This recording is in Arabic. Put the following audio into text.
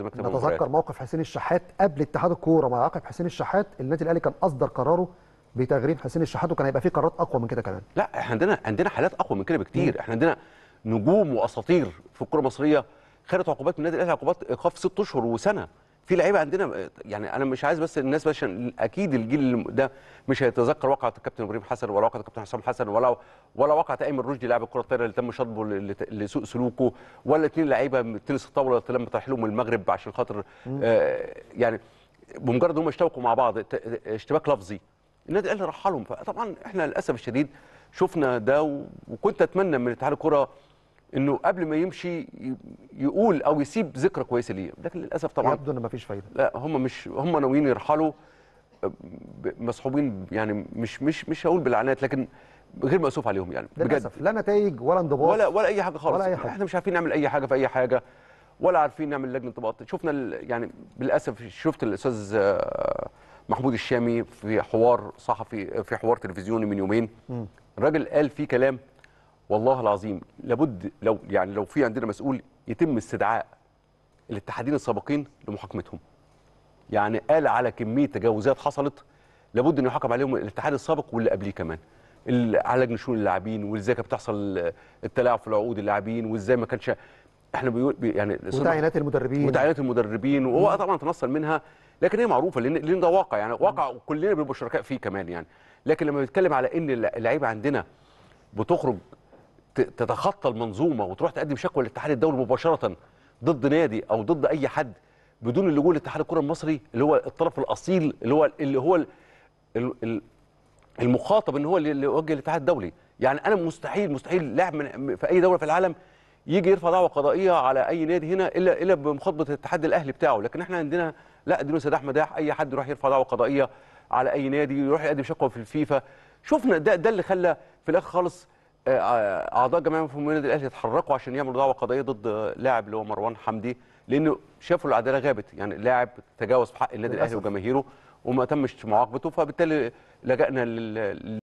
نتذكر إيه. موقف حسين الشحات قبل اتحاد الكوره مع عقب حسين الشحات النادي الاهلي كان اصدر قراره بتغريم حسين الشحات وكان هيبقى فيه قرارات اقوى من كده كمان لا احنا عندنا عندنا حالات اقوى من كده بكتير احنا عندنا نجوم واساطير في الكره المصريه خدت عقوبات من النادي الاهلي عقوبات ايقاف ست اشهر وسنه في لعيبه عندنا يعني انا مش عايز بس الناس بس عشان اكيد الجيل ده مش هيتذكر واقعه الكابتن ابراهيم حسن ولا واقعه الكابتن حسام حسن ولا ولا واقعه ايمن رشدي لاعب الكره الطايره اللي تم شطبه لسوء سلوكه ولا اثنين لعيبه من تنس الطاوله اللي تم ترحيلهم المغرب عشان خاطر آه، يعني بمجرد هم اشتبكوا مع بعض اشتباك لفظي النادي الاهلي رحلهم فطبعا احنا للاسف الشديد شفنا ده وكنت اتمنى من اتحاد الكره انه قبل ما يمشي يقول او يسيب ذكرى كويسه ليه لكن للاسف طبعا يبدو ان مفيش فايده لا هم مش هم ناويين يرحلوا مصحوبين يعني مش مش مش هقول بالعنات لكن غير مأسوف عليهم يعني للاسف لا نتائج ولا انضباط ولا ولا اي حاجه خالص ولا أي حاجة. احنا مش عارفين نعمل اي حاجه في اي حاجه ولا عارفين نعمل لجنه انضباط شفنا يعني للاسف شفت الاستاذ آه، محمود الشامي في حوار صحفي في حوار تلفزيوني من يومين الراجل قال فيه كلام والله العظيم لابد لو يعني لو في عندنا مسؤول يتم استدعاء الاتحادين السابقين لمحاكمتهم يعني قال على كميه تجاوزات حصلت لابد ان يحاكم عليهم الاتحاد السابق واللي قبليه كمان على لجنه شؤون اللاعبين وازاي كانت بتحصل التلاعب في العقود اللاعبين وازاي ما كانش احنا بيقول يعني وتعيينات المدربين وتعيينات المدربين وهو طبعا تنصل منها لكن هي معروفه لان لان ده واقع يعني واقع كلنا بنبقى شركاء فيه كمان يعني لكن لما بنتكلم على ان اللعيبه عندنا بتخرج تتخطى المنظومه وتروح تقدم شكوى للاتحاد الدولي مباشره ضد نادي او ضد اي حد بدون اللجوء لاتحاد الكره المصري اللي هو الطرف الاصيل اللي هو اللي هو المخاطب ان هو اللي يوجه الاتحاد الدولي يعني انا مستحيل مستحيل لاعب في اي دوله في العالم يجي يرفع دعوه قضائيه على اي نادي هنا الا الا بمخاطبه الاتحاد الاهلي بتاعه لكن احنا عندنا لا دينو سداح مداح اي حد يروح يرفع دعوه قضائيه على اي نادي يروح يقدم شكوى في الفيفا شفنا ده ده اللي خلى في الاخر خالص اعضاء جمعيه مفهوم النادي الاهلي يتحركوا عشان يعملوا دعوه قضائيه ضد لاعب اللي هو مروان حمدي لانه شافوا العداله غابت يعني اللاعب تجاوز في حق النادي الاهلي وجماهيره وما تمش معاقبته فبالتالي لجأنا لل